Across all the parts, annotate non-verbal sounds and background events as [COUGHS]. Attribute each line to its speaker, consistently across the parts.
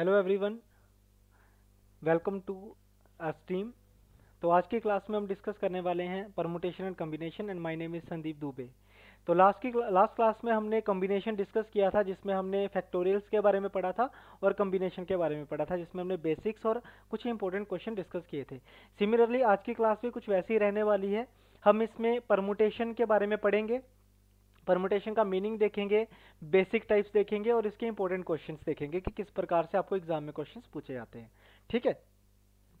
Speaker 1: Hello everyone welcome to Esteem तो आज की क्लास में हम डिस्कस करने वाले हैं permutation and combination and my name is Sandeep Dube तो लास्ट की लास्ट क्लास में हमने कम्बिनेशन डिस्कस किया था जिसमें हमने फैक्टोरियल्स के बारे में पढ़ा था और कम्बिनेशन के बारे में पढ़ा था जिसमें हमने बेसिक्स और कुछ इंपॉर्टेंट क्वेश्चन डिस्कस किए थे सिमिलरली आज की क्लास भी कुछ वैसी ही रहने वाली है हम इसमें परमोटेशन के बारे में पढ़ेंगे परमुटेशन का मीनिंग देखेंगे बेसिक टाइप्स देखेंगे और इसके इंपॉर्टेंट क्वेश्चन देखेंगे कि किस प्रकार से आपको एग्जाम में क्वेश्चन पूछे जाते हैं ठीक है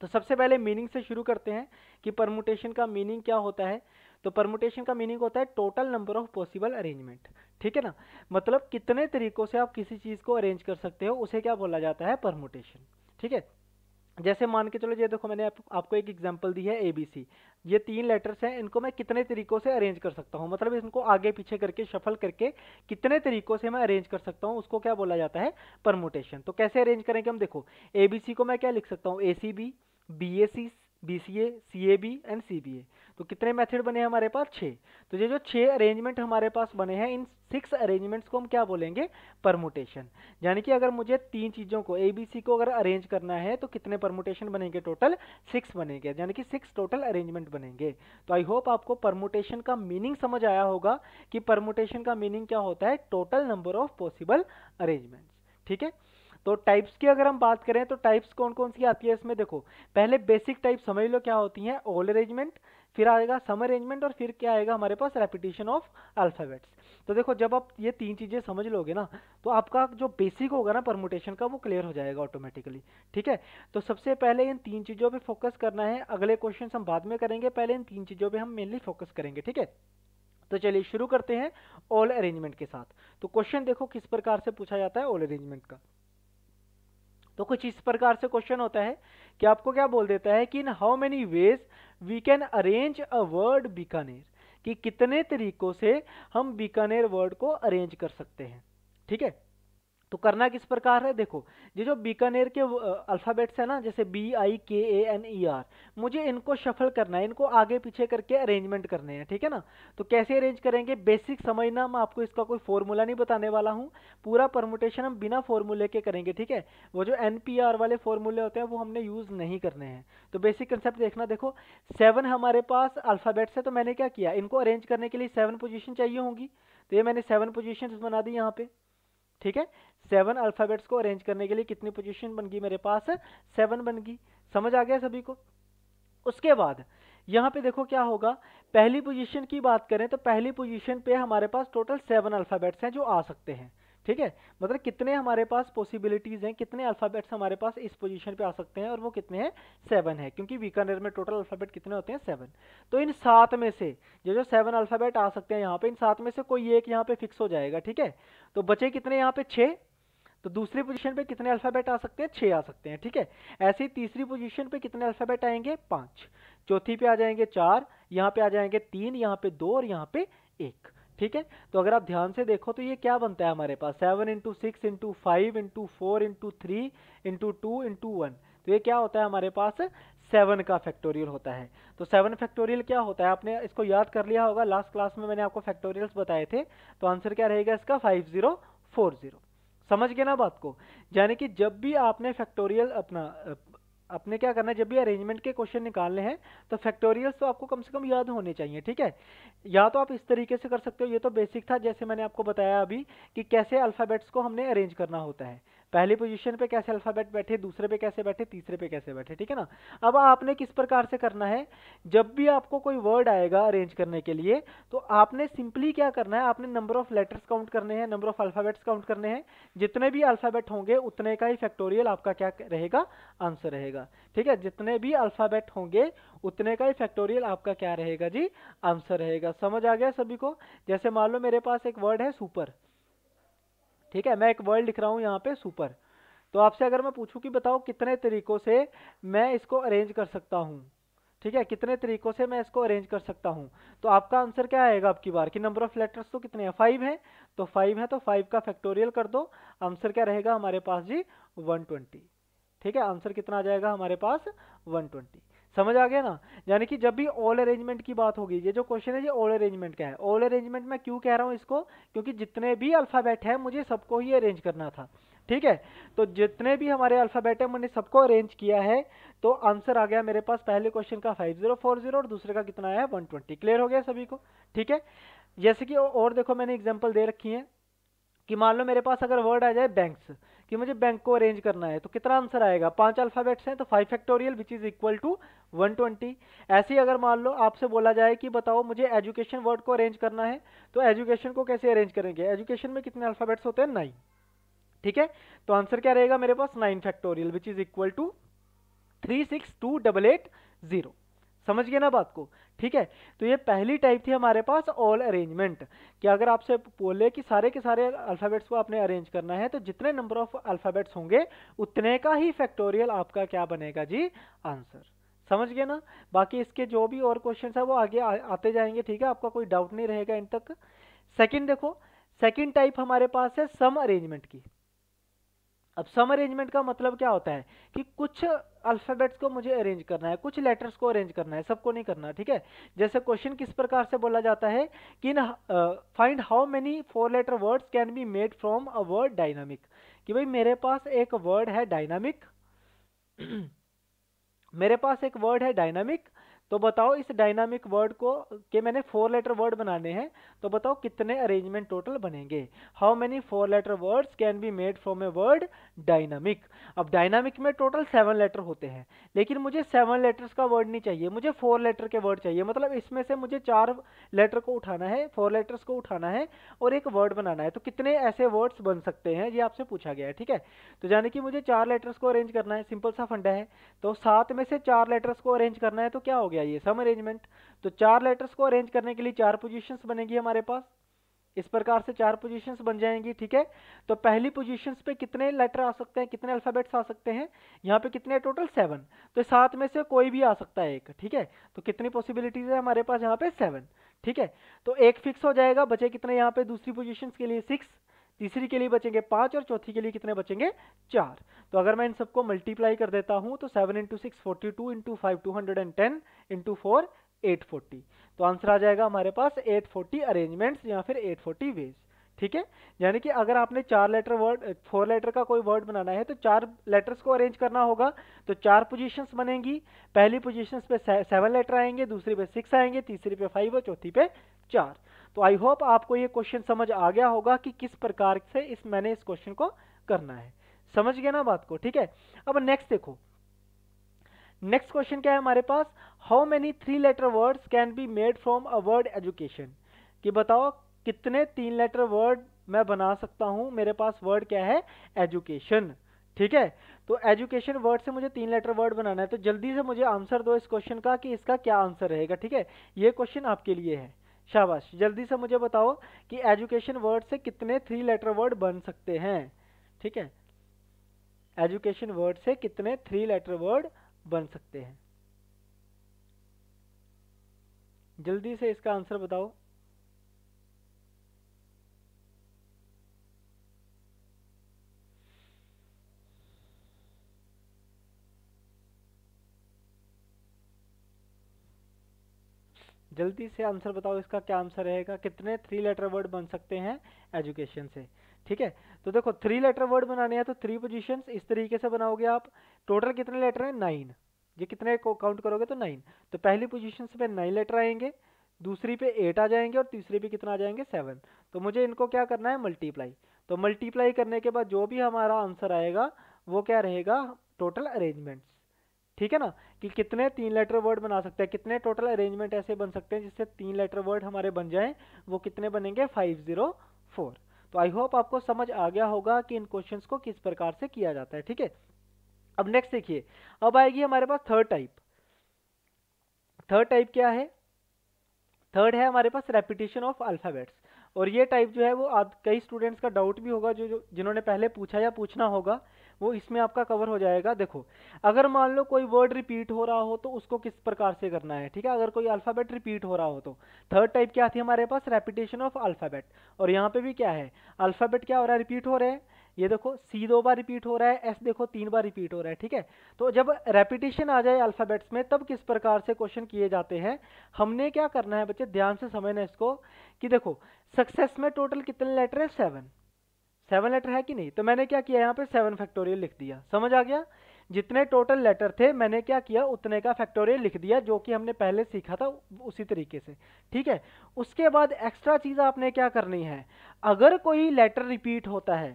Speaker 1: तो सबसे पहले मीनिंग से शुरू करते हैं कि परमुटेशन का मीनिंग क्या होता है तो परमुटेशन का मीनिंग होता है total number of possible arrangement ठीक है ना मतलब कितने तरीकों से आप किसी चीज़ को अरेंज कर सकते हो उसे क्या बोला जाता है परमुटेशन ठीक है जैसे मान के चलो ये देखो मैंने आप, आपको एक एग्जांपल दी है ए बी सी ये तीन लेटर्स हैं इनको मैं कितने तरीक़ों से अरेंज कर सकता हूँ मतलब इनको आगे पीछे करके शफल करके कितने तरीक़ों से मैं अरेंज कर सकता हूँ उसको क्या बोला जाता है परमोटेशन तो कैसे अरेंज करेंगे हम देखो ए बी सी को मैं क्या लिख सकता हूँ A C B B A C B C A C A B and C B A तो कितने मेथड बने हैं हमारे पास छः तो ये जो छः अरेंजमेंट हमारे पास बने हैं इन सिक्स अरेंजमेंट्स को हम क्या बोलेंगे परमुटेशन यानी कि अगर मुझे तीन चीज़ों को ए बी सी को अगर अरेंज करना है तो कितने परमुटेशन बनेंगे टोटल सिक्स बनेंगे यानी कि सिक्स टोटल अरेंजमेंट बनेंगे तो आई होप आपको परमुटेशन का मीनिंग समझ आया होगा कि परमुटेशन का मीनिंग क्या होता है total number of possible arrangements ठीक है तो टाइप्स की अगर हम बात करें तो टाइप्स कौन कौन सी आती है इसमें देखो पहले बेसिक टाइप समझ लो क्या होती हैं ओल अरेंजमेंट फिर आएगा सम अरेंजमेंट और फिर क्या आएगा हमारे पास रेपिटेशन ऑफ अल्फ़ाबेट्स तो देखो जब आप ये तीन चीज़ें समझ लोगे ना तो आपका जो बेसिक होगा ना परमोटेशन का वो क्लियर हो जाएगा ऑटोमेटिकली ठीक है तो सबसे पहले इन तीन चीज़ों पे फोकस करना है अगले क्वेश्चन हम बाद में करेंगे पहले इन तीन चीज़ों पर हम मेनली फोकस करेंगे ठीक है तो चलिए शुरू करते हैं ऑल अरेंजमेंट के साथ तो क्वेश्चन देखो किस प्रकार से पूछा जाता है ऑल अरेंजमेंट का तो कुछ इस प्रकार से क्वेश्चन होता है कि आपको क्या बोल देता है कि in how many ways we can arrange a word Bikaner कि कितने तरीकों से हम बीकानेर वर्ड को अरेंज कर सकते हैं ठीक है तो करना किस प्रकार है देखो ये जो बीकानेर के अल्फ़ाबेट्स है ना जैसे बी आई के ए एन ई आर मुझे इनको शफल करना है इनको आगे पीछे करके अरेंजमेंट करने हैं ठीक है ना तो कैसे अरेंज करेंगे बेसिक समझना मैं आपको इसका कोई फॉर्मूला नहीं बताने वाला हूँ पूरा परमोटेशन हम बिना फॉर्मूले के करेंगे ठीक है वो जो एन पी आर वाले फॉर्मूले होते हैं वो हमने यूज़ नहीं करने हैं तो बेसिक कंसेप्ट देखना देखो सेवन हमारे पास अल्फ़ाबेट्स है तो मैंने क्या किया इनको अरेंज करने के लिए सेवन पोजिशन चाहिए होंगी तो ये मैंने सेवन पोजिशन बना दी यहाँ पर ठीक है सेवन अल्फ़ाबेट्स को अरेंज करने के लिए कितनी पोजीशन बन गई मेरे पास सेवन बन गई समझ आ गया सभी को उसके बाद यहाँ पे देखो क्या होगा पहली पोजीशन की बात करें तो पहली पोजीशन पे हमारे पास टोटल सेवन अल्फ़ाबेट्स हैं जो आ सकते हैं ठीक है मतलब कितने हमारे पास पॉसिबिलिटीज़ हैं कितने अल्फ़ाबेट्स हमारे पास इस पोजीशन पे आ सकते हैं और वो कितने हैं सेवन है क्योंकि बीकानेर में टोटल अल्फ़ाबेट कितने होते हैं सेवन तो इन सात में से जो जो सेवन अल्फ़ाबेट आ सकते हैं यहाँ पे इन सात में से कोई एक यहाँ पे फिक्स हो जाएगा ठीक है तो बचे कितने यहाँ पे छः तो दूसरी पोजीशन पे कितने अल्फ़ाबेट आ सकते हैं छः आ सकते हैं ठीक है ऐसे ही तीसरी पोजीशन पे कितने अल्फ़ाबेट आएंगे पाँच चौथी पे आ जाएंगे चार यहाँ पे आ जाएंगे तीन यहाँ पे दो और यहाँ पे एक ठीक है तो अगर आप ध्यान से देखो तो ये क्या बनता है हमारे पास seven into six into five into four into three into two into one तो ये क्या होता है हमारे पास सेवन का फैक्टोरियल होता है तो सेवन फैक्टोरियल क्या होता है आपने इसको याद कर लिया होगा लास्ट क्लास में मैंने आपको फैक्टोरियल्स बताए थे तो आंसर क्या रहेगा इसका फाइव ज़ीरो फोर ज़ीरो समझ गए ना बात को यानी कि जब भी आपने फैक्टोरियल अपना अपने क्या करना है जब भी अरेंजमेंट के क्वेश्चन निकालने हैं तो फैक्टोरियल्स तो आपको कम से कम याद होने चाहिए ठीक है या तो आप इस तरीके से कर सकते हो ये तो बेसिक था जैसे मैंने आपको बताया अभी कि कैसे अल्फ़ाबेट्स को हमने अरेंज करना होता है पहली पोजीशन पे कैसे अल्फ़ाबेट बैठे दूसरे पे कैसे बैठे तीसरे पे कैसे बैठे ठीक है ना अब आपने किस प्रकार से करना है जब भी आपको कोई वर्ड आएगा अरेंज करने के लिए तो आपने सिंपली क्या करना है आपने नंबर ऑफ लेटर्स काउंट करने हैं नंबर ऑफ अल्फ़ाबेट्स काउंट करने हैं जितने भी अल्फ़ाबेट होंगे उतने का ही फैक्टोरियल आपका क्या रहेगा आंसर रहेगा ठीक है जितने भी अल्फ़ाबेट होंगे उतने का ही फैक्टोरियल आपका क्या रहेगा जी आंसर रहेगा समझ आ गया सभी को जैसे मान लो मेरे पास एक वर्ड है सुपर ठीक है मैं एक वर्ड लिख रहा हूँ यहाँ पे सुपर तो आपसे अगर मैं पूछूँ कि बताओ कितने तरीक़ों से मैं इसको अरेंज कर सकता हूँ ठीक है कितने तरीक़ों से मैं इसको अरेंज कर सकता हूँ तो आपका आंसर क्या आएगा आपकी बार कि नंबर ऑफ़ लेटर्स तो कितने हैं फाइव हैं तो फाइव है तो फाइव का फैक्टोरियल कर दो आंसर क्या रहेगा हमारे पास जी वन ट्वेंटी ठीक है आंसर कितना आ जाएगा हमारे पास वन ट्वेंटी समझ आ गया ना यानी कि जब भी ऑल अरेंजमेंट की बात होगी ये जो क्वेश्चन है ये ऑल अरेंजमेंट का है ऑल अरेंजमेंट मैं क्यों कह रहा हूँ इसको क्योंकि जितने भी अल्फ़ाबेट है मुझे सबको ही अरेंज करना था ठीक है तो जितने भी हमारे अल्फ़ाबेट है मैंने सबको अरेंज किया है तो आंसर आ गया मेरे पास पहले क्वेश्चन का 5040 और दूसरे का कितना है 120 क्लियर हो गया सभी को ठीक है जैसे कि और देखो मैंने एग्जाम्पल दे रखी है कि मान लो मेरे पास अगर वर्ड आ जाए बैंक्स कि मुझे बैंक को अरेंज करना है तो कितना आंसर आएगा पांच अल्फ़ाबेट्स हैं तो five factorial which is equal to one twenty ऐसे अगर मान लो आपसे बोला जाए कि बताओ मुझे एजुकेशन वर्ड को अरेंज करना है तो एजुकेशन को कैसे अरेंज करेंगे एजुकेशन में कितने अल्फ़ाबेट्स होते हैं नाइन ठीक है तो आंसर क्या रहेगा मेरे पास nine factorial which is equal to three six two double eight zero समझ गए ना बात को ठीक है तो ये पहली टाइप थी हमारे पास ऑल अरेंजमेंट कि अगर आपसे बोले कि सारे के सारे अल्फ़ाबेट्स को आपने अरेंज करना है तो जितने नंबर ऑफ अल्फ़ाबेट्स होंगे उतने का ही फैक्टोरियल आपका क्या बनेगा जी आंसर समझ गए ना बाकी इसके जो भी और क्वेश्चन है वो आगे आ, आते जाएंगे ठीक है आपका कोई डाउट नहीं रहेगा इन तक सेकेंड देखो सेकेंड टाइप हमारे पास है सम अरेंजमेंट की अब सम अरेंजमेंट का मतलब क्या होता है कि कुछ अल्फ़ाबेट्स को मुझे अरेंज करना है कुछ लेटर्स को अरेंज करना है सबको नहीं करना ठीक है जैसे क्वेश्चन किस प्रकार से बोला जाता है कि find how many four letter words can be made from a word dynamic कि भाई मेरे पास एक वर्ड है डायनामिक [CLEARS THROAT] मेरे पास एक वर्ड है डायनामिक तो बताओ इस डायनामिक वर्ड को के मैंने फोर लेटर वर्ड बनाने हैं तो बताओ कितने अरेंजमेंट टोटल बनेंगे how many four letter words can be made from a word dynamic अब डायनामिक में टोटल सेवन लेटर होते हैं लेकिन मुझे सेवन लेटर्स का वर्ड नहीं चाहिए मुझे फोर लेटर के वर्ड चाहिए मतलब इसमें से मुझे चार लेटर को उठाना है फोर लेटर्स को उठाना है और एक वर्ड बनाना है तो कितने ऐसे वर्ड्स बन सकते हैं ये आपसे पूछा गया है ठीक है तो यानी कि मुझे चार लेटर्स को अरेंज करना है सिंपल सा फंडा है तो सात में से चार लेटर्स को अरेंज करना है तो क्या हो गया गया ये सम अरेंजमेंट तो चार लेटर्स को अरेंज करने के लिए चार पोजीशंस बनेगी हमारे पास इस प्रकार से चार पोजीशंस बन जाएंगी ठीक है तो पहली पोजीशंस पे कितने लेटर आ सकते हैं कितने अल्फ़ाबेट्स आ सकते हैं यहाँ पे कितने टोटल सेवन तो सात में से कोई भी आ सकता है एक ठीक है तो कितनी पॉसिबिलिटीज़ है हमारे पास यहाँ पे सेवन ठीक है तो एक फिक्स हो जाएगा बचे कितने यहाँ पे दूसरी पोजीशंस के लिए सिक्स तीसरी के लिए बचेंगे पाँच और चौथी के लिए कितने बचेंगे चार तो अगर मैं इन सबको मल्टीप्लाई कर देता हूँ तो seven into six forty two into five two hundred and ten into four eight forty तो आंसर आ जाएगा हमारे पास एट फोर्टी अरेंजमेंट्स या फिर एट फोर्टी वेज ठीक है यानी कि अगर आपने चार लेटर वर्ड फोर लेटर का कोई वर्ड बनाना है तो चार लेटर्स को अरेंज करना होगा तो चार पोजीशंस बनेंगी पहली पोजीशंस पे सेवन लेटर आएंगे दूसरी पे सिक्स आएंगे तीसरी पे फाइव और चौथी पे चार तो आई होप आपको ये क्वेश्चन समझ आ गया होगा कि किस प्रकार से इस मैंने इस क्वेश्चन को करना है समझ गया ना बात को ठीक है अब नेक्स्ट देखो नेक्स्ट क्वेश्चन क्या है हमारे पास how many three letter words can be made from a word education कि बताओ कितने तीन लेटर वर्ड मैं बना सकता हूँ मेरे पास वर्ड क्या है एजुकेशन ठीक है तो एजुकेशन वर्ड से मुझे तीन लेटर वर्ड बनाना है तो जल्दी से मुझे आंसर दो इस क्वेश्चन का कि इसका क्या आंसर रहेगा ठीक है ये क्वेश्चन आपके लिए है शाबाश जल्दी से मुझे बताओ कि एजुकेशन वर्ड से कितने थ्री लेटर वर्ड बन सकते हैं ठीक है एजुकेशन वर्ड से कितने थ्री लेटर वर्ड बन सकते हैं जल्दी से इसका आंसर बताओ जल्दी से आंसर बताओ इसका क्या आंसर रहेगा कितने थ्री लेटर वर्ड बन सकते हैं एजुकेशन से ठीक है तो देखो थ्री लेटर वर्ड बनाने हैं तो थ्री पोजिशन इस तरीके से बनाओगे आप टोटल कितने लेटर हैं नाइन ये कितने को काउंट करोगे तो नाइन तो पहली पोजिशन पे नाइन लेटर आएंगे दूसरी पे एट आ जाएंगे और तीसरी पे कितना आ जाएंगे सेवन तो मुझे इनको क्या करना है मल्टीप्लाई तो मल्टीप्लाई करने के बाद जो भी हमारा आंसर आएगा वो क्या रहेगा टोटल अरेंजमेंट ठीक है ना कि कितने तीन लेटर वर्ड बना सकते हैं कितने टोटल अरेंजमेंट ऐसे बन सकते हैं जिससे तीन लेटर वर्ड हमारे बन जाएं वो कितने बनेंगे फाइव जीरो फोर तो आई होप आपको समझ आ गया होगा कि इन क्वेश्चंस को किस प्रकार से किया जाता है ठीक है अब नेक्स्ट देखिए अब आएगी हमारे पास थर्ड टाइप थर्ड टाइप क्या है थर्ड है हमारे पास रेपिटेशन ऑफ अल्फ़ाबेट्स और ये टाइप जो है वो कई स्टूडेंट्स का डाउट भी होगा जो, जो जिन्होंने पहले पूछा या पूछना होगा वो इसमें आपका कवर हो जाएगा देखो अगर मान लो कोई वर्ड रिपीट हो रहा हो तो उसको किस प्रकार से करना है ठीक है अगर कोई अल्फ़ाबेट रिपीट हो रहा हो तो थर्ड टाइप क्या थी हमारे पास रेपिटेशन ऑफ अल्फ़ाबेट और यहाँ पे भी क्या है अल्फ़ाबेट क्या हो रहा है रिपीट हो रहे हैं ये देखो सी दो बार रिपीट हो रहा है एस देखो तीन बार रिपीट हो रहा है ठीक है तो जब रेपिटेशन आ जाए अल्फ़ाबेट्स में तब किस प्रकार से क्वेश्चन किए जाते हैं हमने क्या करना है बच्चे ध्यान से समझना इसको कि देखो सक्सेस में टोटल कितने लेटर है सेवन सेवन लेटर है कि नहीं तो मैंने क्या किया यहाँ पे सेवन फैक्टोरियल लिख दिया समझ आ गया जितने टोटल लेटर थे मैंने क्या किया उतने का फैक्टोरियल लिख दिया जो कि हमने पहले सीखा था उसी तरीके से ठीक है उसके बाद एक्स्ट्रा चीज़ आपने क्या करनी है अगर कोई लेटर रिपीट होता है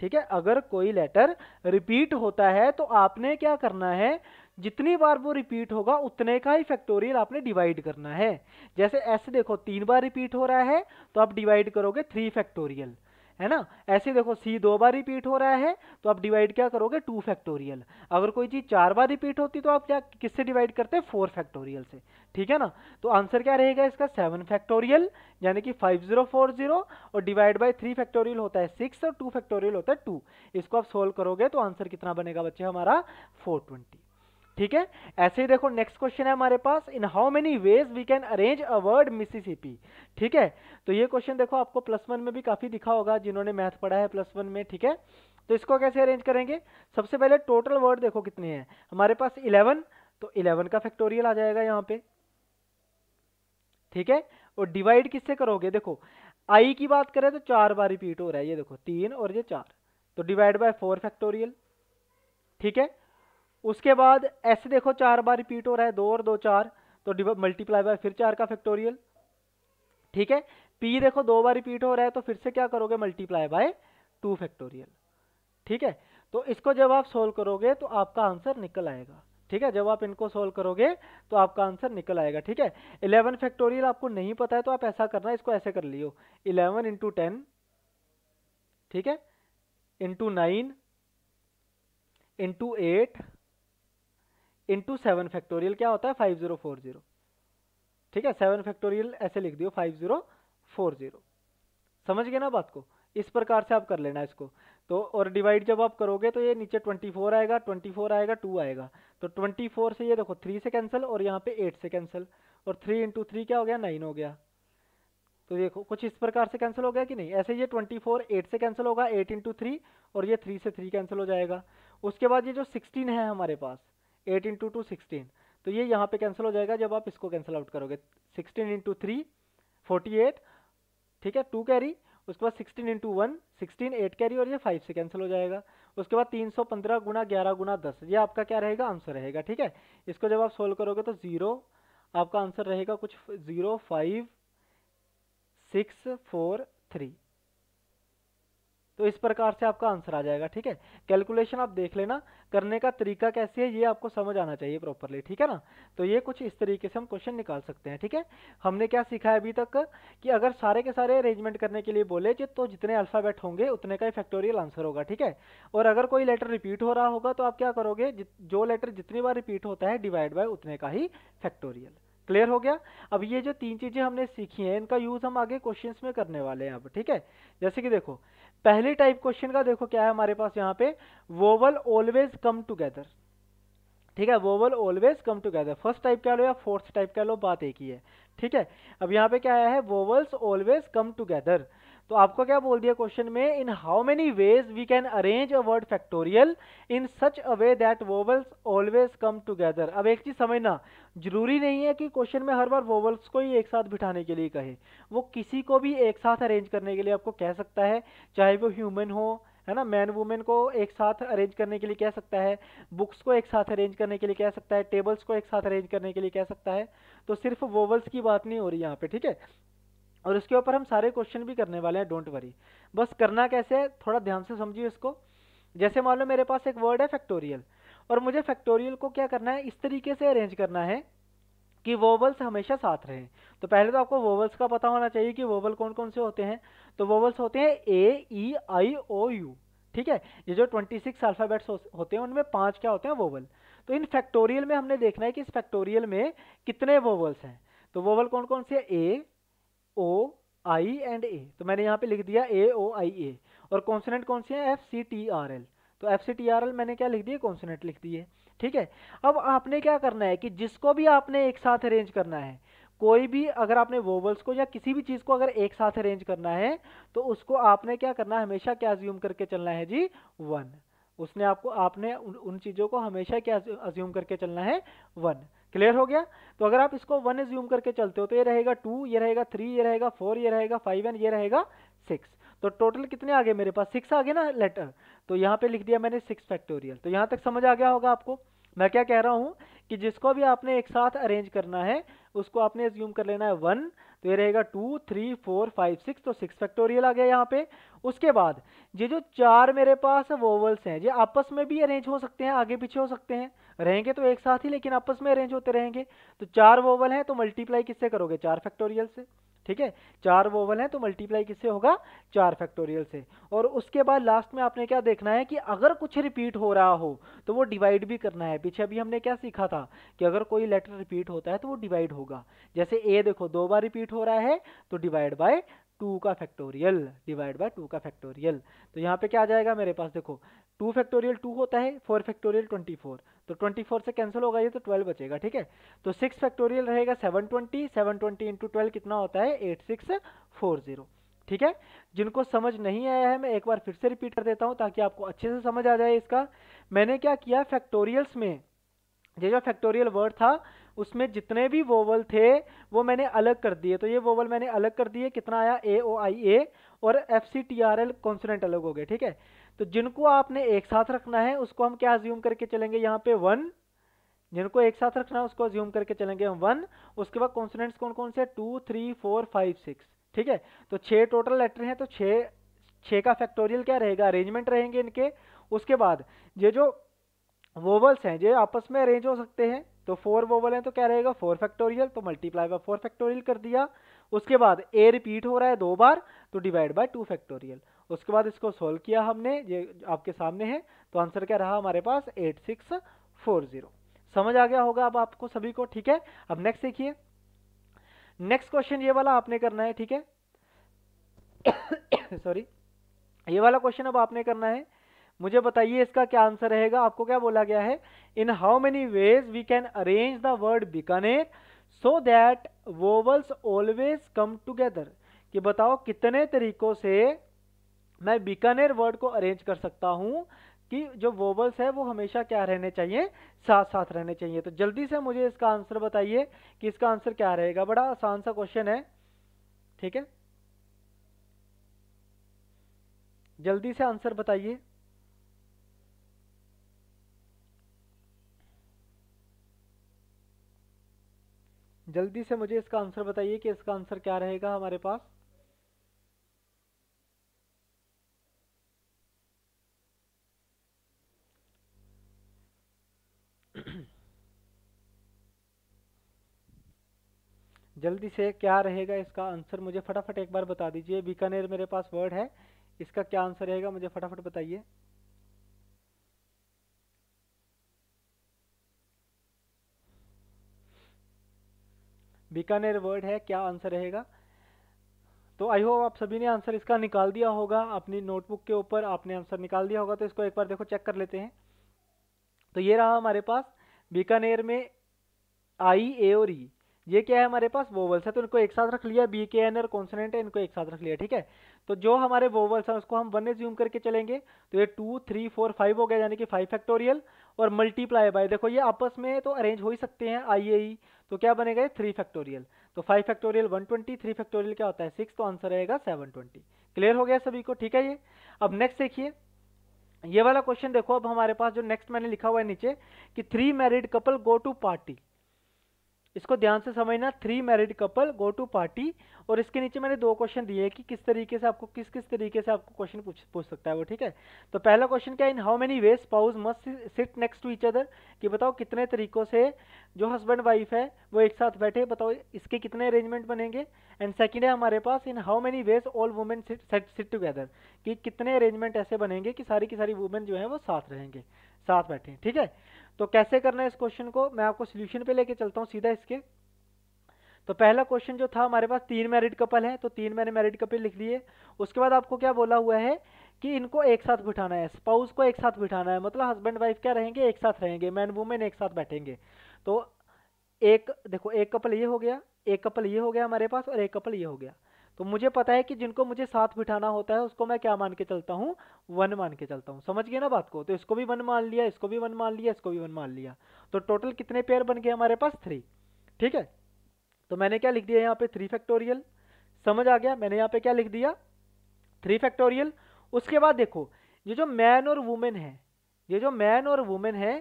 Speaker 1: ठीक है अगर कोई लेटर रिपीट होता है तो आपने क्या करना है जितनी बार वो रिपीट होगा उतने का ही फैक्टोरियल आपने डिवाइड करना है जैसे ऐसे देखो तीन बार रिपीट हो रहा है तो आप डिवाइड करोगे थ्री फैक्टोरियल है ना ऐसे देखो सी दो बार रिपीट हो रहा है तो आप डिवाइड क्या करोगे टू फैक्टोरियल अगर कोई चीज़ चार बार रिपीट होती तो आप क्या किससे डिवाइड करते हैं फोर फैक्टोरियल से ठीक है ना तो आंसर क्या रहेगा इसका सेवन फैक्टोरियल यानी कि फाइव जीरो फोर जीरो और डिवाइड बाई थ्री फैक्टोरियल होता है सिक्स और टू फैक्टोरियल होता है टू इसको आप सोल्व करोगे तो आंसर कितना बनेगा बच्चे हमारा फोर ट्वेंटी ठीक है ऐसे ही देखो नेक्स्ट क्वेश्चन है हमारे पास in how many ways we can arrange a word Mississippi ठीक है तो ये क्वेश्चन देखो आपको प्लस वन में भी काफ़ी दिखा होगा जिन्होंने मैथ पढ़ा है प्लस वन में ठीक है तो इसको कैसे अरेंज करेंगे सबसे पहले टोटल वर्ड देखो कितने हैं हमारे पास इलेवन तो इलेवन का फैक्टोरियल आ जाएगा यहाँ पे ठीक है और डिवाइड किससे करोगे देखो आई की बात करें तो चार बार रिपीट हो रहा है ये देखो तीन और ये चार तो डिवाइड बाय फोर फैक्टोरियल ठीक है उसके बाद ऐसे देखो चार बार रिपीट हो रहा है दो और दो चार तो मल्टीप्लाई बाय फिर चार का फैक्टोरियल ठीक है पी देखो दो बार रिपीट हो रहा है तो फिर से क्या करोगे मल्टीप्लाई बाय टू फैक्टोरियल ठीक है तो इसको जब आप सोल्व करोगे तो आपका आंसर निकल आएगा ठीक है जब आप इनको सोल्व करोगे तो आपका आंसर निकल आएगा ठीक है इलेवन फैक्टोरियल आपको नहीं पता है तो आप ऐसा करना इसको ऐसे कर लियो इलेवन इंटू टेन ठीक है into nine into eight into seven factorial क्या होता है फाइव जीरो फोर जीरो ठीक है सेवन फैक्टोरियल ऐसे लिख दियो फाइव जीरो फोर जीरो समझ गए ना बात को इस प्रकार से आप कर लेना इसको तो और डिवाइड जब आप करोगे तो ये नीचे ट्वेंटी फोर आएगा ट्वेंटी फोर आएगा टू आएगा तो ट्वेंटी फोर से ये देखो थ्री से कैंसिल और यहाँ पे एट से कैंसिल और थ्री इंटू थ्री क्या हो गया नाइन हो गया तो देखो कुछ इस प्रकार से कैंसिल हो गया कि नहीं ऐसे ये ट्वेंटी फोर एट से कैंसिल होगा एट इंटू थ्री और ये थ्री से थ्री कैंसिल हो जाएगा उसके बाद ये जो सिक्सटीन है हमारे पास एट इंटू टू सिक्सटीन तो ये यहाँ पे कैंसिल हो जाएगा जब आप इसको कैंसिल आउट करोगे sixteen into three forty eight ठीक है टू कैरी उसके बाद sixteen into one sixteen eight carry और ये फाइव से कैंसिल हो जाएगा उसके बाद तीन सौ पंद्रह गुना ग्यारह गुना दस ये आपका क्या रहेगा आंसर रहेगा ठीक है इसको जब आप सोल्व करोगे तो ज़ीरो आपका आंसर रहेगा कुछ zero five six four three तो इस प्रकार से आपका आंसर आ जाएगा ठीक है कैलकुलेशन आप देख लेना करने का तरीका कैसे है ये आपको समझ आना चाहिए प्रॉपरली ठीक है ना तो ये कुछ इस तरीके से हम क्वेश्चन निकाल सकते हैं ठीक है हमने क्या सीखा है अभी तक कि अगर सारे के सारे अरेंजमेंट करने के लिए बोले तो जितने अल्फ़ाबेट होंगे उतने का ही फैक्टोरियल आंसर होगा ठीक है और अगर कोई लेटर रिपीट हो रहा होगा तो आप क्या करोगे जो लेटर जितनी बार रिपीट होता है डिवाइड बाय उतने का ही फैक्टोरियल क्लियर हो गया अब ये जो तीन चीज़ें हमने सीखी हैं इनका यूज़ हम आगे क्वेश्चंस में करने वाले हैं अब ठीक है जैसे कि देखो पहले टाइप क्वेश्चन का देखो क्या है हमारे पास यहाँ पे वोवल ऑलवेज कम टुगेदर ठीक है vowel always come together first type कह लो या फोर्थ टाइप कह लो बात एक ही है ठीक है अब यहाँ पे क्या आया है वोवल्स ऑलवेज कम टुगेदर तो आपको क्या बोल दिया क्वेश्चन में in how many ways we can arrange a word factorial in such a way that vowels always come together अब एक चीज़ समझना जरूरी नहीं है कि क्वेश्चन में हर बार वोवल्स को ही एक साथ बिठाने के लिए कहे वो किसी को भी एक साथ अरेंज करने के लिए आपको कह सकता है चाहे वो ह्यूमन हो है ना मैन वुमेन को एक साथ अरेंज करने के लिए कह सकता है बुक्स को एक साथ अरेंज करने के लिए कह सकता है टेबल्स को एक साथ अरेंज करने के लिए कह सकता है तो सिर्फ वोवल्स की बात नहीं हो रही यहाँ पे ठीक है और उसके ऊपर हम सारे क्वेश्चन भी करने वाले हैं डोंट वरी बस करना कैसे है थोड़ा ध्यान से समझिए इसको जैसे मान लो मेरे पास एक वर्ड है फैक्टोरियल और मुझे फैक्टोरियल को क्या करना है इस तरीके से अरेंज करना है कि वोवल्स हमेशा साथ रहें तो पहले तो आपको वोवल्स का पता होना चाहिए कि वोवल कौन कौन से होते हैं तो वोवल्स होते हैं ए ई आई ओ यू ठीक है ये जो 26 अल्फ़ाबेट्स होते हैं उनमें पांच क्या होते हैं वोवल तो इन फैक्टोरियल में हमने देखना है कि इस फैक्टोरियल में कितने वोवल्स हैं तो वोवल कौन कौन से ए ओ आई एंड ए तो मैंने यहाँ पे लिख दिया ए ओ आई ए और कॉन्सनेंट कौन सी है F C T R L तो F C T R L मैंने क्या लिख दिया कॉन्सनेंट लिख दिए ठीक है अब आपने क्या करना है कि जिसको भी आपने एक साथ अरेंज करना है कोई भी अगर आपने वोवल्स को या किसी भी चीज़ को अगर एक साथ अरेंज करना है तो उसको आपने क्या करना है हमेशा क्या ज्यूम करके चलना है जी वन उसने आपको आपने उन, उन चीज़ों को हमेशा क्या अज्यूम करके चलना है वन क्लियर हो गया तो अगर आप इसको वन एज्यूम करके चलते हो तो ये रहेगा टू ये रहेगा थ्री ये रहेगा फोर ये रहेगा फाइव एंड ये रहेगा सिक्स तो टोटल कितने आ गए मेरे पास सिक्स आ गए ना लेटर तो यहाँ पे लिख दिया मैंने सिक्स फैक्टोरियल तो यहाँ तक समझ आ गया होगा आपको मैं क्या कह रहा हूँ कि जिसको भी आपने एक साथ अरेंज करना है उसको आपने एज्यूम कर लेना है वन तो ये रहेगा two three four five six तो सिक्स फैक्टोरियल आ गया यहाँ पे उसके बाद ये जो चार मेरे पास वोवल्स हैं ये आपस में भी अरेंज हो सकते हैं आगे पीछे हो सकते हैं रहेंगे तो एक साथ ही लेकिन आपस में अरेंज होते रहेंगे तो चार वोवल हैं तो मल्टीप्लाई किससे करोगे चार फैक्टोरियल से ठीक है चार वोवल हैं तो मल्टीप्लाई किससे होगा चार फैक्टोरियल से और उसके बाद लास्ट में आपने क्या देखना है कि अगर कुछ रिपीट हो रहा हो तो वो डिवाइड भी करना है पीछे अभी हमने क्या सीखा था कि अगर कोई लेटर रिपीट होता है तो वो डिवाइड होगा जैसे ए देखो दो बार रिपीट हो रहा है तो डिवाइड बाय टू का फैक्टोरियल डिवाइड बाय टू का फैक्टोरियल तो यहाँ पे क्या आ जाएगा मेरे पास देखो टू फैक्टोरियल टू होता है फोर फैक्टोरियल ट्वेंटी फोर तो ट्वेंटी फोर से कैंसिल होगा ये तो ट्वेल्व बचेगा ठीक है तो सिक्स फैक्टोरियल रहेगा seven twenty seven twenty into twelve कितना होता है एट सिक्स फोर जीरो ठीक है जिनको समझ नहीं आया है मैं एक बार फिर से रिपीट कर देता हूँ ताकि आपको अच्छे से समझ आ जाए इसका मैंने क्या किया फैक्टोरियल्स में ये जो फैक्टोरियल वर्ड था उसमें जितने भी वोवल थे वो मैंने अलग कर दिए तो ये वोवल मैंने अलग कर दिए कितना आया ए ओ आई ए और F C T R L consonant अलग हो गए ठीक है तो जिनको आपने एक साथ रखना है उसको हम क्या ज्यूम करके चलेंगे यहाँ पे वन जिनको एक साथ रखना है उसको ज्यूम करके चलेंगे हम वन उसके बाद कॉन्सोनेंट्स कौन कौन से two three four five six ठीक है तो छः टोटल लेटर हैं तो छः छः का फैक्टोरियल क्या रहेगा अरेंजमेंट रहेंगे इनके उसके बाद ये जो वोवल्स हैं ये आपस में अरेंज हो सकते हैं तो फोर वोवल है तो क्या रहेगा फोर फैक्टोरियल तो मल्टीप्लाई बाय फोर फैक्टोरियल कर दिया उसके बाद ए रिपीट हो रहा है दो बार तो डिवाइड बाय टू फैक्टोरियल उसके बाद इसको सोल्व किया हमने ये आपके सामने है तो आंसर क्या रहा हमारे पास एट सिक्स फोर जीरो समझ आ गया होगा अब आपको सभी को ठीक है अब नेक्स्ट देखिए नेक्स्ट क्वेश्चन ये वाला आपने करना है ठीक है सॉरी [COUGHS] ये वाला क्वेश्चन अब आपने करना है मुझे बताइए इसका क्या आंसर रहेगा आपको क्या बोला गया है in how many ways we can arrange the word Bikaner so that vowels always come together कि बताओ कितने तरीकों से मैं बीकानेर वर्ड को अरेंज कर सकता हूँ कि जो वोवल्स है वो हमेशा क्या रहने चाहिए साथ साथ रहने चाहिए तो जल्दी से मुझे इसका आंसर बताइए कि इसका आंसर क्या रहेगा बड़ा आसान सा क्वेश्चन है ठीक है जल्दी से आंसर बताइए जल्दी से मुझे इसका आंसर बताइए कि इसका आंसर क्या रहेगा हमारे पास [CLEARS THROAT] जल्दी से क्या रहेगा इसका आंसर मुझे फटाफट एक बार बता दीजिए बीकानेर मेरे पास वर्ड है इसका क्या आंसर रहेगा मुझे फटाफट बताइए बीकानेर वर्ड है क्या आंसर रहेगा तो आई होप आप सभी ने आंसर इसका निकाल दिया होगा अपनी नोटबुक के ऊपर आपने आंसर निकाल दिया होगा तो इसको एक बार देखो चेक कर लेते हैं तो ये रहा हमारे पास बीकानेर में आई ए और ई e। ये क्या है हमारे पास वोवल्स है तो इनको एक साथ रख लिया बी के एन और कॉन्सनेंट है इनको एक साथ रख लिया ठीक है तो जो हमारे वोवल्स हैं उसको हम वन एज्यूम करके चलेंगे तो ये टू थ्री फोर फाइव हो गया यानी कि फाइव फैक्टोरियल और मल्टीप्लाई बाय देखो ये आपस में तो अरेंज हो ही सकते हैं आई ए ई तो क्या बनेगा ये थ्री फैक्टोरियल तो five factorial one twenty three factorial क्या होता है सिक्स तो आंसर रहेगा सेवन ट्वेंटी क्लियर हो गया सभी को ठीक है ये अब नेक्स्ट देखिए ये वाला क्वेश्चन देखो अब हमारे पास जो नेक्स्ट मैंने लिखा हुआ है नीचे कि three married couple go to party इसको ध्यान से समझना three married couple go to party और इसके नीचे मैंने दो क्वेश्चन दिए हैं कि किस तरीके से आपको किस किस तरीके से आपको क्वेश्चन पूछ पूछ सकता है वो ठीक है तो पहला क्वेश्चन क्या in how many way spouse must sit next to each other कि बताओ कितने तरीकों से जो हस्बैंड वाइफ है वो एक साथ बैठे बताओ इसके कितने अरेंजमेंट बनेंगे एंड सेकेंड है हमारे पास in how many ways all women sit sit together कि कितने अरेंजमेंट ऐसे बनेंगे कि सारी की सारी वुमेन जो है वो साथ रहेंगे साथ बैठे ठीक है तो कैसे करना है इस क्वेश्चन को मैं आपको सोल्यूशन पे लेके चलता हूँ सीधा इसके तो पहला क्वेश्चन जो था हमारे पास तीन मैरिड कपल है तो तीन मैंने मैरिड कपल लिख लिए उसके बाद आपको क्या बोला हुआ है कि इनको एक साथ बिठाना है स्पाउस को एक साथ बिठाना है मतलब हस्बैंड वाइफ क्या रहेंगे एक साथ रहेंगे मैन वुमेन एक साथ बैठेंगे तो एक देखो एक कपल ये हो गया एक कपल ये हो गया हमारे पास और एक कपल ये हो गया तो मुझे पता है कि जिनको मुझे साथ बिठाना होता है उसको मैं क्या मान के चलता हूँ वन मान के चलता हूँ समझ गए ना बात को तो इसको भी वन मान लिया इसको भी वन मान लिया इसको भी वन मान लिया तो टोटल कितने पेयर बन गए हमारे पास थ्री ठीक है तो मैंने क्या लिख दिया यहाँ पे थ्री फैक्टोरियल समझ आ गया मैंने यहाँ पे क्या लिख दिया थ्री फैक्टोरियल उसके बाद देखो ये जो मैन और वुमेन है ये जो मैन और वुमेन है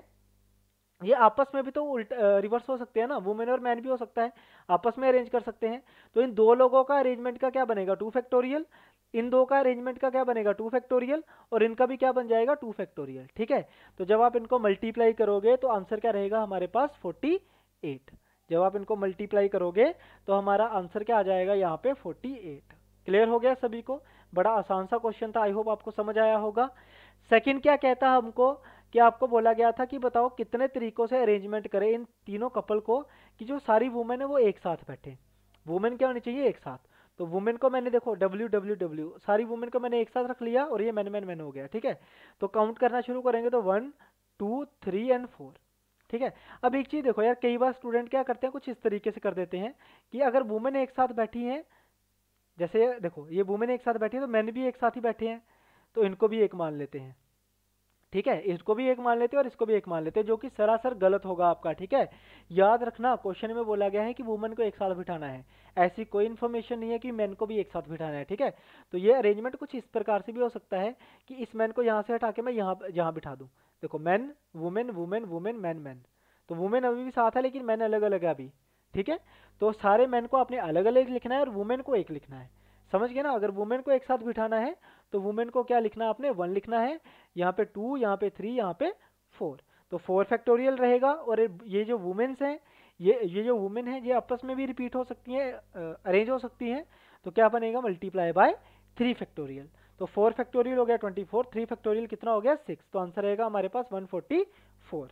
Speaker 1: ये आपस में भी तो उल्टा रिवर्स हो सकते हैं ना वुमेन और मैन भी हो सकता है आपस में अरेंज कर सकते हैं तो इन दो लोगों का अरेंजमेंट का क्या बनेगा टू फैक्टोरियल इन दो का अरेंजमेंट का क्या बनेगा टू फैक्टोरियल और इनका भी क्या बन जाएगा टू फैक्टोरियल ठीक है तो जब आप इनको मल्टीप्लाई करोगे तो आंसर क्या रहेगा हमारे पास फोर्टी एट जब आप इनको मल्टीप्लाई करोगे तो हमारा आंसर क्या आ जाएगा यहाँ पे फोर्टी एट क्लियर हो गया सभी को बड़ा आसान सा क्वेश्चन था आई होप आपको समझ आया होगा सेकेंड क्या कहता है हमको कि आपको बोला गया था कि बताओ कितने तरीक़ों से अरेंजमेंट करें इन तीनों कपल को कि जो सारी वुमेन है वो एक साथ बैठे वुमेन क्या होनी चाहिए एक साथ तो वुमेन को मैंने देखो डब्ल्यू डब्ल्यू डब्ल्यू सारी वुमेन को मैंने एक साथ रख लिया और ये मैन मैन मैन हो गया ठीक है तो काउंट करना शुरू करेंगे तो one two three and four ठीक है अब एक चीज़ देखो यार कई बार स्टूडेंट क्या करते हैं कुछ इस तरीके से कर देते हैं कि अगर वुमेन एक साथ बैठी हैं जैसे देखो ये वुमेन एक साथ बैठी है तो मैन भी एक साथ ही बैठे हैं तो इनको भी एक मान लेते हैं ठीक है इसको भी एक मान लेते हैं और इसको भी एक मान लेते हैं जो कि सरासर गलत होगा आपका ठीक है याद रखना क्वेश्चन में बोला गया है कि वुमेन को एक साथ बिठाना है ऐसी कोई इन्फॉर्मेशन नहीं है कि मैन को भी एक साथ बिठाना है ठीक है तो ये अरेंजमेंट कुछ इस प्रकार से भी हो सकता है कि इस मैन को यहाँ से हटा के मैं यहाँ यहाँ बिठा दूँ देखो man women women women man man तो वुमेन अभी भी साथ है लेकिन मैन अलग अलग है अभी ठीक है तो सारे मैन को आपने अलग अलग लिखना है और वुमेन को एक लिखना है समझ गए ना अगर वुमेन को एक साथ बिठाना है तो वुमेन को क्या लिखना आपने वन लिखना है यहाँ पे टू यहाँ पे थ्री यहाँ पे फोर तो फोर फैक्टोरियल रहेगा और ये जो वुमेन्स हैं ये ये जो वुमेन हैं ये आपस में भी रिपीट हो सकती हैं अरेंज हो सकती हैं तो क्या बनेगा मल्टीप्लाई बाय थ्री फैक्टोरियल तो फोर फैक्टोरियल हो गया ट्वेंटी फोर थ्री फैक्टोरियल कितना हो गया सिक्स तो आंसर रहेगा हमारे पास वन फोर्टी फोर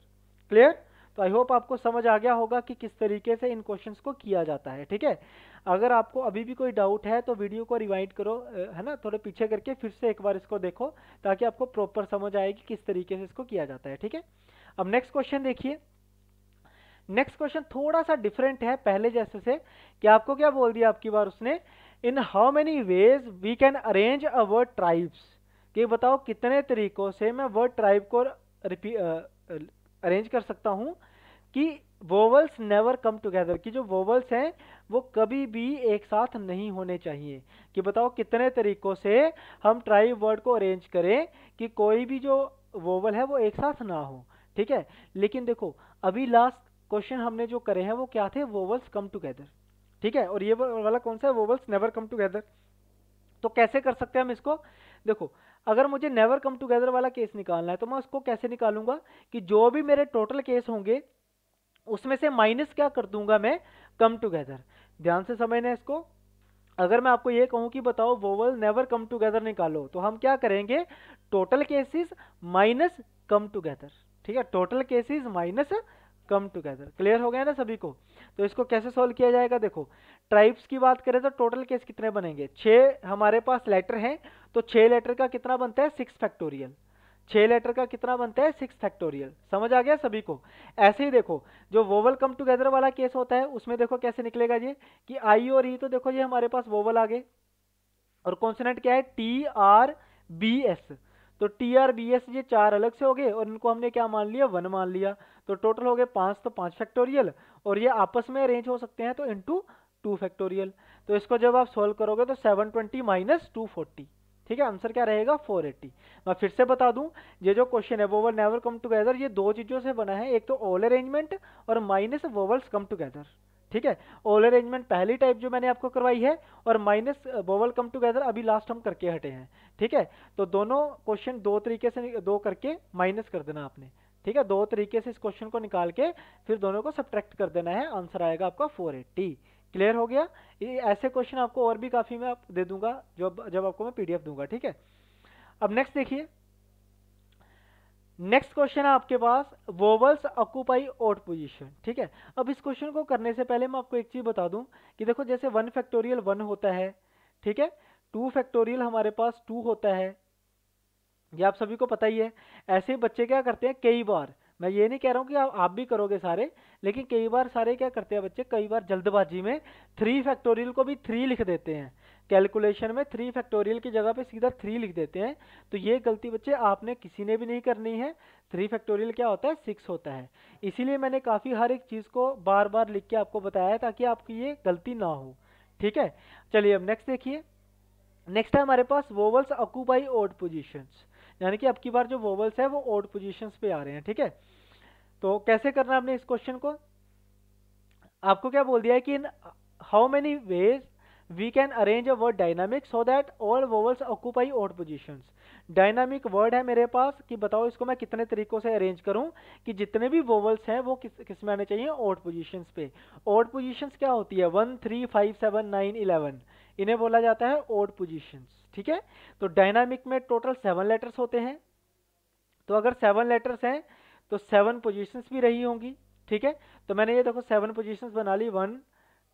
Speaker 1: क्लियर तो आई होप आपको समझ आ गया होगा कि किस तरीके से इन क्वेश्चंस को किया जाता है ठीक है अगर आपको अभी भी कोई डाउट है तो वीडियो को रिवाइंड करो है ना थोड़े पीछे करके फिर से एक बार इसको देखो ताकि आपको प्रॉपर समझ आए कि किस तरीके से इसको किया जाता है ठीक है अब नेक्स्ट क्वेश्चन देखिए नेक्स्ट क्वेश्चन थोड़ा सा डिफरेंट है पहले जैसे से कि आपको क्या बोल दिया आपकी बार उसने in how many ways we can arrange a word tribes कि बताओ कितने तरीकों से मैं वर्ड ट्राइब को अरेंज कर सकता हूँ कि वोवल्स नेवर कम टुगेदर कि जो वोवल्स हैं वो कभी भी एक साथ नहीं होने चाहिए कि बताओ कितने तरीकों से हम ट्राई वर्ड को अरेंज करें कि कोई भी जो वोवल है वो एक साथ ना हो ठीक है लेकिन देखो अभी लास्ट क्वेश्चन हमने जो करे हैं वो क्या थे वोवल्स कम टुगेदर ठीक है और ये वाला कौन सा है वोवल्स नेवर कम टुगेदर तो कैसे कर सकते हैं हम इसको देखो अगर मुझे नेवर कम टुगेदर वाला केस निकालना है तो मैं उसको कैसे निकालूंगा कि जो भी मेरे टोटल केस होंगे उसमें से माइनस क्या कर दूंगा मैं कम टुगेदर ध्यान से समझना इसको अगर मैं आपको ये कहूँ कि बताओ वोवल नेवर कम टुगेदर निकालो तो हम क्या करेंगे total cases minus come together ठीक है total cases minus come together clear हो गया ना सभी को तो इसको कैसे सॉल्व किया जाएगा देखो ट्राइब्स की बात करें तो टोटल केस कितने बनेंगे छः हमारे पास लेटर हैं तो छः लेटर का कितना बनता है सिक्स फैक्टोरियल छः लेटर का कितना बनता है सिक्स फैक्टोरियल समझ आ गया सभी को ऐसे ही देखो जो वोवल कम टुगेदर वाला केस होता है उसमें देखो कैसे निकलेगा ये कि आई और ई e, तो देखो ये हमारे पास वोवल आ गए और कॉन्सनेंट क्या है टी आर बी एस तो टी आर बी एस ये चार अलग से हो गए और इनको हमने क्या मान लिया वन मान लिया तो टोटल हो गए पाँच तो पाँच फैक्टोरियल और ये आपस में अरेंज हो सकते हैं तो इंटू टू फैक्टोरियल तो इसको जब आप सोल्व करोगे तो seven twenty minus two forty ठीक है आंसर क्या रहेगा फोर एट्टी मैं फिर से बता दूं ये जो क्वेश्चन है वोवल नेवर कम टुगेदर ये दो चीज़ों से बना है एक तो ऑल अरेंजमेंट और माइनस वोवल्स कम टुगेदर ठीक है ओल अरेंजमेंट पहली टाइप जो मैंने आपको करवाई है और माइनस बोवल कम टुगेदर अभी लास्ट हम करके हटे हैं ठीक है तो दोनों क्वेश्चन दो तरीके से दो करके माइनस कर देना आपने ठीक है दो तरीके से इस क्वेश्चन को निकाल के फिर दोनों को सब्ट्रैक्ट कर देना है आंसर आएगा आपका फोर क्लियर हो गया ऐसे क्वेश्चन आपको और भी काफ़ी मैं दे दूंगा जब जब आपको मैं पीडीएफ दूंगा ठीक है अब नेक्स्ट देखिए नेक्स्ट क्वेश्चन है आपके पास वोवल्स ऑक्यूपाई ओट पोजीशन ठीक है अब इस क्वेश्चन को करने से पहले मैं आपको एक चीज़ बता दूं कि देखो जैसे वन फैक्टोरियल वन होता है ठीक है टू फैक्टोरियल हमारे पास टू होता है ये आप सभी को पता ही है ऐसे बच्चे क्या करते हैं कई बार मैं ये नहीं कह रहा हूँ कि आप, आप भी करोगे सारे लेकिन कई बार सारे क्या करते हैं बच्चे कई बार जल्दबाजी में थ्री फैक्टोरियल को भी थ्री लिख देते हैं कैलकुलेशन में थ्री फैक्टोरियल की जगह पे सीधा थ्री लिख देते हैं तो ये गलती बच्चे आपने किसी ने भी नहीं करनी है थ्री फैक्टोरियल क्या होता है सिक्स होता है इसीलिए मैंने काफ़ी हर एक चीज़ को बार बार लिख के आपको बताया ताकि आपकी ये गलती ना हो ठीक है चलिए अब नेक्स्ट देखिए नेक्स्ट है हमारे पास वोवल्स अकूबाई ओड पोजिशंस यानी कि अब की बार जो वोवल्स है वो ओड पोजिशन पे आ रहे हैं ठीक है तो कैसे करना है आपने इस क्वेश्चन को आपको क्या बोल दिया है कि in how many ways we can arrange a word dynamic so that all vowels occupy odd positions dynamic word है मेरे पास कि बताओ इसको मैं कितने तरीकों से अरेंज करूं कि जितने भी वोवल्स हैं वो किस किस में आने चाहिए odd पोजिशन पे odd पोजिशन क्या होती है one three five seven nine eleven इन्हें बोला जाता है ओड पोजिशंस ठीक है तो डायनामिक में टोटल सेवन लेटर्स होते हैं तो अगर सेवन लेटर्स हैं तो सेवन पोजिशंस भी रही होंगी ठीक है तो मैंने ये देखो सेवन पोजिशंस बना ली one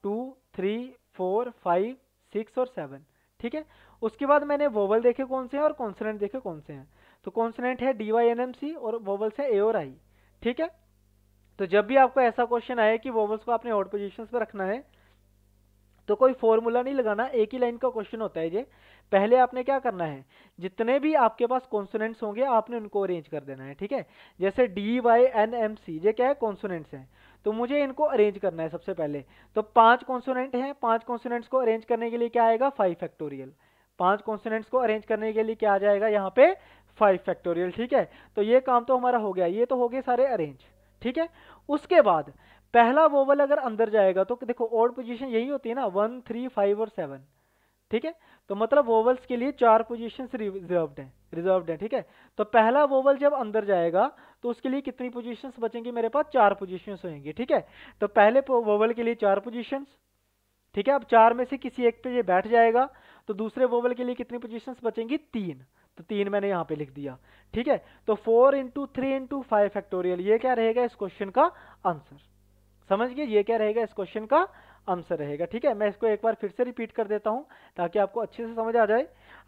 Speaker 1: two three four five six और सेवन ठीक है उसके बाद मैंने वोवल देखे कौन से हैं और कॉन्सनेंट देखे कौन से हैं तो कॉन्सनेंट है D Y N M C और वोवल्स है ए और आई ठीक है तो जब भी आपको ऐसा क्वेश्चन आए कि वोवल्स को आपने ऑड पोजिशन पर रखना है तो कोई फॉर्मूला नहीं लगाना एक ही लाइन का क्वेश्चन होता है ये पहले आपने क्या करना है जितने भी आपके पास कॉन्सोनेंट्स होंगे आपने उनको अरेंज कर देना है ठीक है जैसे D Y N M C ये क्या है कॉन्सोनेंट्स हैं तो मुझे इनको अरेंज करना है सबसे पहले तो पांच कॉन्सोनेंट हैं पांच कॉन्सोनेंट्स को अरेंज करने के लिए क्या आएगा फाइव फैक्टोरियल पांच कॉन्सोनेंट्स को अरेंज करने के लिए क्या आ जाएगा यहाँ पे फाइव फैक्टोरियल ठीक है तो ये काम तो हमारा हो गया ये तो हो गए सारे अरेंज ठीक है उसके बाद पहला वोवल अगर अंदर जाएगा तो देखो ओल्ड पोजिशन यही होती है ना वन थ्री फाइव और सेवन ठीक है तो मतलब वोवल्स के लिए चार पोजिशन रिजर्व्ड हैं रिजर्व है ठीक है तो पहला वोवल जब अंदर जाएगा तो उसके लिए कितनी पोजिशन बचेंगी मेरे पास चार पोजिशन होंगी ठीक है तो पहले वोवल के लिए चार पोजिशन ठीक है अब चार में से किसी एक पे ये बैठ जाएगा तो दूसरे वोवल के लिए कितनी पोजिशन बचेंगी तीन तो तीन मैंने यहाँ पे लिख दिया ठीक है तो four into three into five factorial ये क्या रहेगा इस क्वेश्चन का आंसर समझ गए ये क्या रहेगा इस क्वेश्चन का आंसर रहेगा ठीक है मैं इसको एक बार फिर से रिपीट कर देता हूँ ताकि आपको अच्छे से समझ आ जाए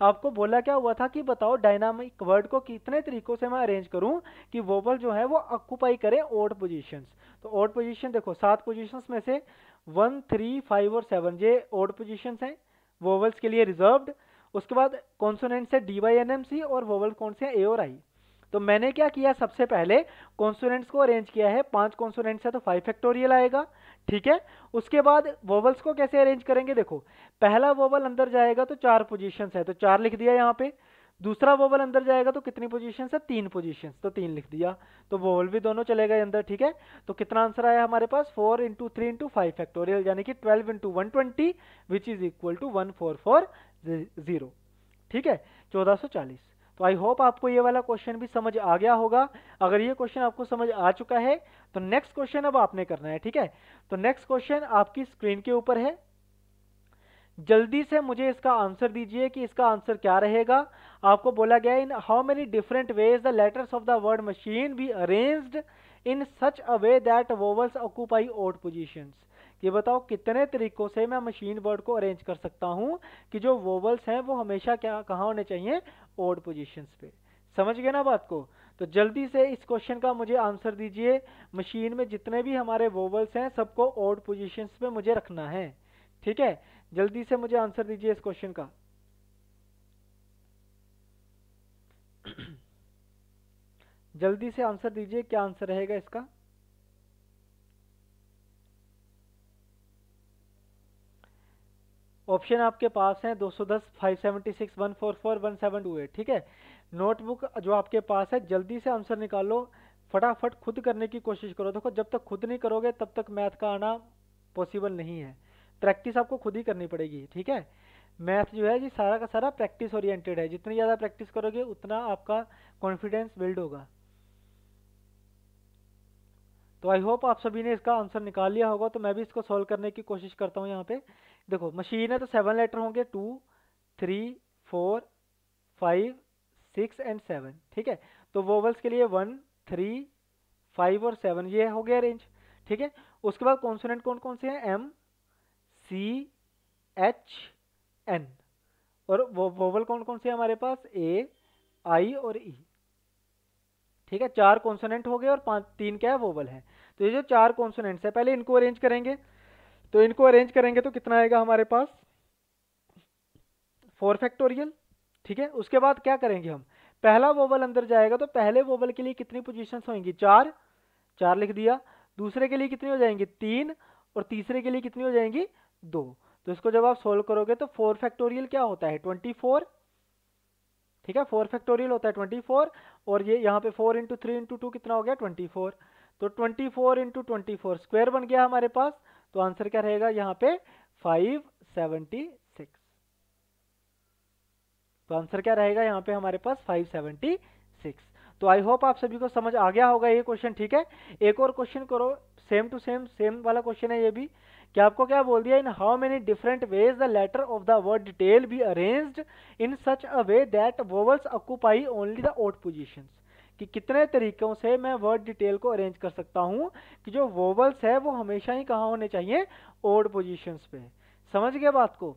Speaker 1: आपको बोला क्या हुआ था कि बताओ डायनामिक वर्ड को कितने तरीकों से मैं अरेंज करूँ कि वोबल जो है वो ऑक्यूपाई करें ओड पोजिशन तो ओड पोजिशन देखो सात पोजिशन में से वन थ्री फाइव और सेवन ये ओड पोजिशन हैं वोवल्स के लिए रिजर्व्ड उसके बाद कॉन्सोनेंट्स है D Y N M C और वोवल कौन से हैं ए और आई तो मैंने क्या किया सबसे पहले कॉन्सोनेंट्स को अरेंज किया है पांच कॉन्सोनेंट्स है तो फाइव फैक्टोरियल आएगा ठीक है उसके बाद वोवल्स को कैसे अरेंज करेंगे देखो पहला वोवल अंदर जाएगा तो चार पोजिशन है तो चार लिख दिया यहाँ पे दूसरा वोवल अंदर जाएगा तो कितनी पोजिशन है तीन पोजिशन तो तीन लिख दिया तो वोवल भी दोनों चले गए अंदर ठीक है तो कितना आंसर आया हमारे पास four into three into five factorial यानी कि twelve into one twenty which is equal to one four four zero ठीक है चौदह सौ चालीस तो आई होप आपको ये वाला क्वेश्चन भी समझ आ गया होगा अगर ये क्वेश्चन आपको समझ आ चुका है तो नेक्स्ट क्वेश्चन अब आपने करना है ठीक है तो नेक्स्ट क्वेश्चन आपकी स्क्रीन के ऊपर है जल्दी से मुझे इसका आंसर दीजिए कि इसका आंसर क्या रहेगा आपको बोला गया in how many different ways the letters of the word machine be arranged in such a way that vowels occupy odd positions ये बताओ कितने तरीकों से मैं मशीन वर्ड को अरेंज कर सकता हूँ कि जो वोवल्स हैं वो हमेशा क्या कहाँ होने चाहिए ओड पोजीशंस पे समझ गए ना बात को तो जल्दी से इस क्वेश्चन का मुझे आंसर दीजिए मशीन में जितने भी हमारे वोवल्स हैं सबको ओड पोजीशंस पे मुझे रखना है ठीक है जल्दी से मुझे आंसर दीजिए इस क्वेश्चन का [COUGHS] जल्दी से आंसर दीजिए क्या आंसर रहेगा इसका ऑप्शन आपके पास हैं 210, 576, 144, 1728 ठीक है नोटबुक जो आपके पास है जल्दी से आंसर निकालो फटाफट खुद करने की कोशिश करो देखो जब तक खुद नहीं करोगे तब तक मैथ का आना पॉसिबल नहीं है प्रैक्टिस आपको खुद ही करनी पड़ेगी ठीक है मैथ जो है ये सारा का सारा प्रैक्टिस ओरिएंटेड है जितनी ज़्यादा प्रैक्टिस करोगे उतना आपका कॉन्फिडेंस बिल्ड होगा तो आई होप आप सभी ने इसका आंसर निकाल लिया होगा तो मैं भी इसको सॉल्व करने की कोशिश करता हूँ यहाँ पे देखो मशीन है तो सेवन लेटर होंगे two three four five six and seven ठीक है तो वोवल्स के लिए वन थ्री फाइव और सेवन ये हो गया रेंज ठीक है उसके बाद कॉन्सोनेंट कौन कौन से हैं एम सी एच एन और वो वोवल कौन कौन से हैं हमारे पास ए आई और ई e. ठीक है चार कॉन्सोनेंट हो गए और पाँच तीन क्या है वोवल है तो ये जो चार कॉन्सोनेंट्स है पहले इनको अरेंज करेंगे तो इनको अरेंज करेंगे तो कितना आएगा हमारे पास फोर फैक्टोरियल ठीक है उसके बाद क्या करेंगे हम पहला वोवल अंदर जाएगा तो पहले वोवल के लिए कितनी पोजिशन होंगी चार चार लिख दिया दूसरे के लिए कितनी हो जाएंगी तीन और तीसरे के लिए कितनी हो जाएंगी दो तो इसको जब आप सोल्व करोगे तो फोर फैक्टोरियल क्या होता है ट्वेंटी फोर ठीक है फोर फैक्टोरियल होता है ट्वेंटी फोर और ये यहाँ पे four into three into two कितना हो गया ट्वेंटी फोर तो 24 फोर इंटू ट्वेंटी स्क्वायर बन गया हमारे पास तो आंसर क्या रहेगा यहाँ पे 576 तो आंसर क्या रहेगा यहाँ पे हमारे पास 576 तो आई होप आप सभी को समझ आ गया होगा ये क्वेश्चन ठीक है एक और क्वेश्चन करो सेम टू सेम सेम वाला क्वेश्चन है ये भी कि आपको क्या बोल दिया in how many different ways the letter of the word detail be arranged in such a way that vowels occupy only the odd positions कि कितने तरीक़ों से मैं वर्ड डिटेल को अरेंज कर सकता हूँ कि जो वोवल्स है वो हमेशा ही कहाँ होने चाहिए ओड पोजिशंस पे समझ गया बात को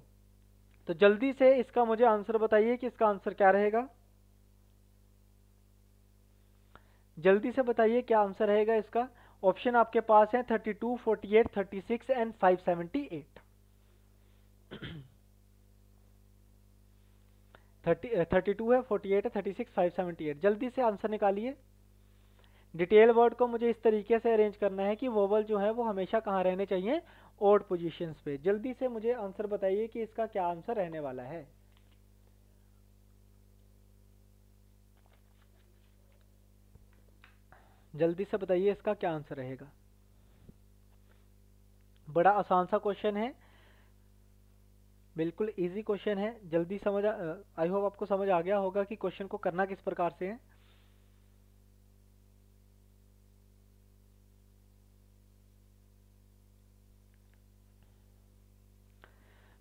Speaker 1: तो जल्दी से इसका मुझे आंसर बताइए कि इसका आंसर क्या रहेगा जल्दी से बताइए क्या आंसर रहेगा इसका ऑप्शन आपके पास है 32, 48, 36 एंड 578 थर्टी थर्टी टू है फोर्टी एट है thirty six five seventy eight जल्दी से आंसर निकालिए डिटेल वर्ड को मुझे इस तरीके से अरेंज करना है कि वोवल जो है वो हमेशा कहाँ रहने चाहिए ओड पोजिशन पे जल्दी से मुझे आंसर बताइए कि इसका क्या आंसर रहने वाला है जल्दी से बताइए इसका क्या आंसर रहेगा बड़ा आसान सा क्वेश्चन है बिल्कुल इजी क्वेश्चन है जल्दी समझ आई होप आपको समझ आ गया होगा कि क्वेश्चन को करना किस प्रकार से है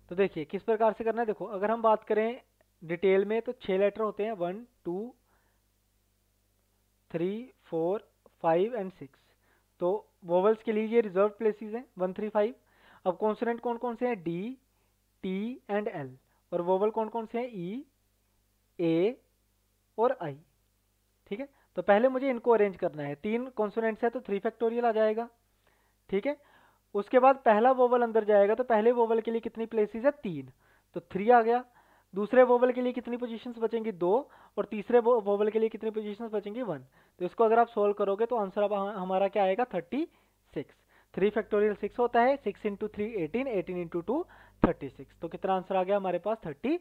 Speaker 1: तो देखिए किस प्रकार से करना है देखो अगर हम बात करें डिटेल में तो छह लेटर होते हैं one two three four five and six तो वोवल्स के लिए ये रिजर्व प्लेसेस हैं वन थ्री फाइव अब कॉन्सोनेंट कौन कौन से हैं डी टी एंड एल और वोवल कौन कौन से हैं ई e, ए और आई ठीक है तो पहले मुझे इनको अरेंज करना है तीन कॉन्सोनेंट्स है तो थ्री फैक्टोरियल आ जाएगा ठीक है उसके बाद पहला वोवल अंदर जाएगा तो पहले वोवल के लिए कितनी प्लेसेस है तीन तो थ्री आ गया दूसरे वोवल के लिए कितनी पोजीशंस बचेंगी दो और तीसरे वोवल के लिए कितनी पोजीशंस बचेंगी वन तो इसको अगर आप सोल्व करोगे तो आंसर अब हमारा क्या आएगा thirty six three factorial six होता है six into three eighteen eighteen into two 36 तो कितना आंसर आ गया हमारे पास 36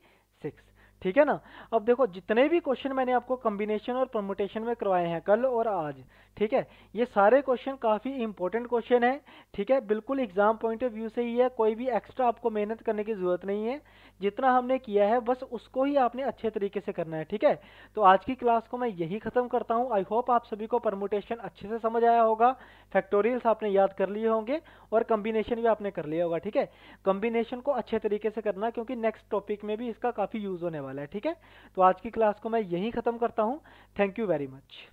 Speaker 1: ठीक है ना अब देखो जितने भी क्वेश्चन मैंने आपको कम्बिनेशन और प्रमोटेशन में करवाए हैं कल और आज ठीक है ये सारे क्वेश्चन काफ़ी इंपॉर्टेंट क्वेश्चन है ठीक है बिल्कुल एग्जाम पॉइंट ऑफ व्यू से ही है कोई भी एक्स्ट्रा आपको मेहनत करने की ज़रूरत नहीं है जितना हमने किया है बस उसको ही आपने अच्छे तरीके से करना है ठीक है तो आज की क्लास को मैं यही ख़त्म करता हूँ आई होप आप सभी को प्रमोटेशन अच्छे से समझ आया होगा फैक्टोरियल्स आपने याद कर लिए होंगे और कम्बिनेशन भी आपने कर लिया होगा ठीक है कम्बिनेशन को अच्छे तरीके से करना क्योंकि नेक्स्ट टॉपिक में भी इसका काफ़ी यूज़ होने वाला वाला है ठीक है तो आज की क्लास को मैं यहीं ख़त्म करता हूँ थैंक यू वेरी मच